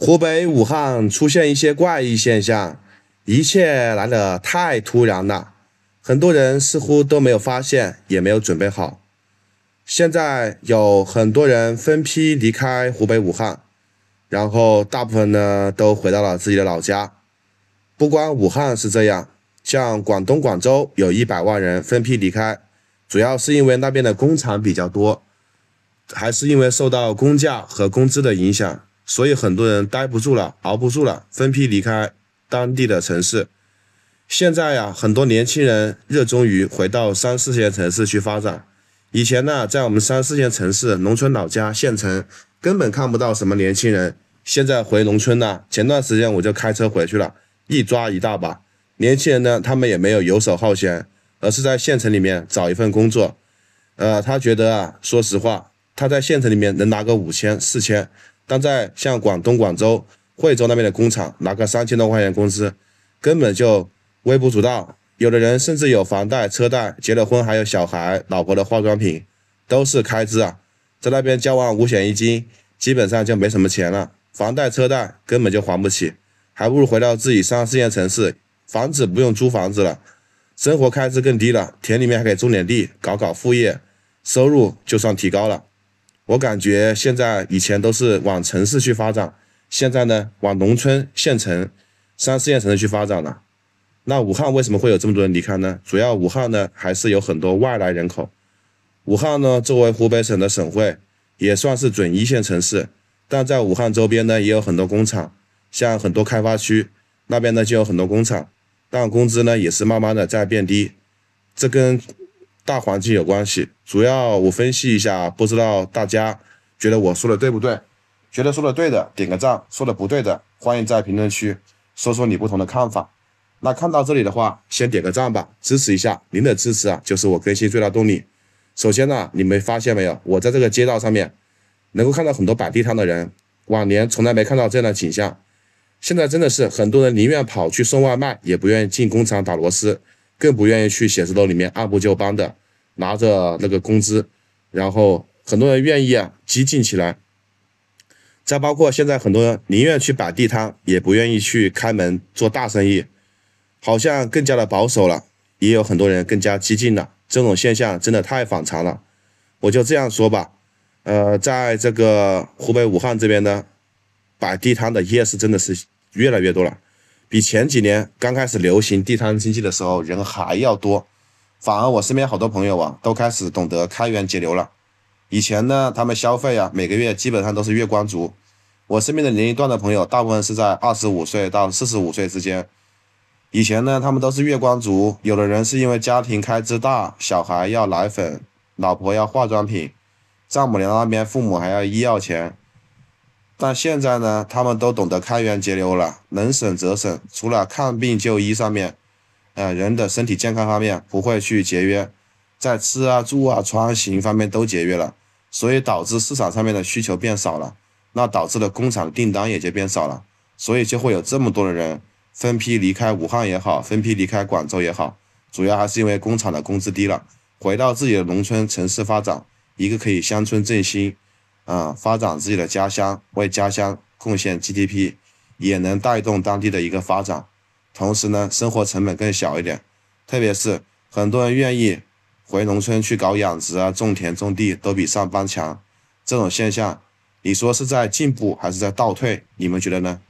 湖北武汉出现一些怪异现象，一切来得太突然了，很多人似乎都没有发现，也没有准备好。现在有很多人分批离开湖北武汉，然后大部分呢都回到了自己的老家。不光武汉是这样，像广东广州有一百万人分批离开，主要是因为那边的工厂比较多，还是因为受到工价和工资的影响。所以很多人待不住了，熬不住了，分批离开当地的城市。现在呀，很多年轻人热衷于回到三四线城市去发展。以前呢，在我们三四线城市、农村老家、县城，根本看不到什么年轻人。现在回农村呢，前段时间我就开车回去了，一抓一大把年轻人呢。他们也没有游手好闲，而是在县城里面找一份工作。呃，他觉得啊，说实话，他在县城里面能拿个五千、四千。但在像广东广州、惠州那边的工厂拿个三千多块钱工资，根本就微不足道。有的人甚至有房贷、车贷，结了婚还有小孩，老婆的化妆品都是开支啊。在那边交完五险一金，基本上就没什么钱了，房贷、车贷根本就还不起，还不如回到自己三四线城市，房子不用租房子了，生活开支更低了，田里面还可以种点地，搞搞副业，收入就算提高了。我感觉现在以前都是往城市去发展，现在呢往农村、县城、三四线城市去发展了。那武汉为什么会有这么多人离开呢？主要武汉呢还是有很多外来人口。武汉呢作为湖北省的省会，也算是准一线城市，但在武汉周边呢也有很多工厂，像很多开发区那边呢就有很多工厂，但工资呢也是慢慢的在变低，这跟。大环境有关系，主要我分析一下，不知道大家觉得我说的对不对？觉得说的对的点个赞，说的不对的欢迎在评论区说说你不同的看法。那看到这里的话，先点个赞吧，支持一下。您的支持啊，就是我更新最大动力。首先呢，你们发现没有？我在这个街道上面能够看到很多摆地摊的人，往年从来没看到这样的景象。现在真的是很多人宁愿跑去送外卖，也不愿意进工厂打螺丝，更不愿意去写字楼里面按部就班的。拿着那个工资，然后很多人愿意啊激进起来，再包括现在很多人宁愿去摆地摊，也不愿意去开门做大生意，好像更加的保守了。也有很多人更加激进了，这种现象真的太反常了。我就这样说吧，呃，在这个湖北武汉这边呢，摆地摊的夜市真的是越来越多了，比前几年刚开始流行地摊经济的时候人还要多。反而我身边好多朋友啊，都开始懂得开源节流了。以前呢，他们消费啊，每个月基本上都是月光族。我身边的年龄段的朋友，大部分是在二十五岁到四十五岁之间。以前呢，他们都是月光族，有的人是因为家庭开支大，小孩要奶粉，老婆要化妆品，丈母娘那边父母还要医药钱。但现在呢，他们都懂得开源节流了，能省则省，除了看病就医上面。呃，人的身体健康方面不会去节约，在吃啊、住啊、穿行方面都节约了，所以导致市场上面的需求变少了，那导致了工厂订单也就变少了，所以就会有这么多的人分批离开武汉也好，分批离开广州也好，主要还是因为工厂的工资低了，回到自己的农村城市发展，一个可以乡村振兴，啊，发展自己的家乡，为家乡贡献 GDP，也能带动当地的一个发展。同时呢，生活成本更小一点，特别是很多人愿意回农村去搞养殖啊、种田种地，都比上班强。这种现象，你说是在进步还是在倒退？你们觉得呢？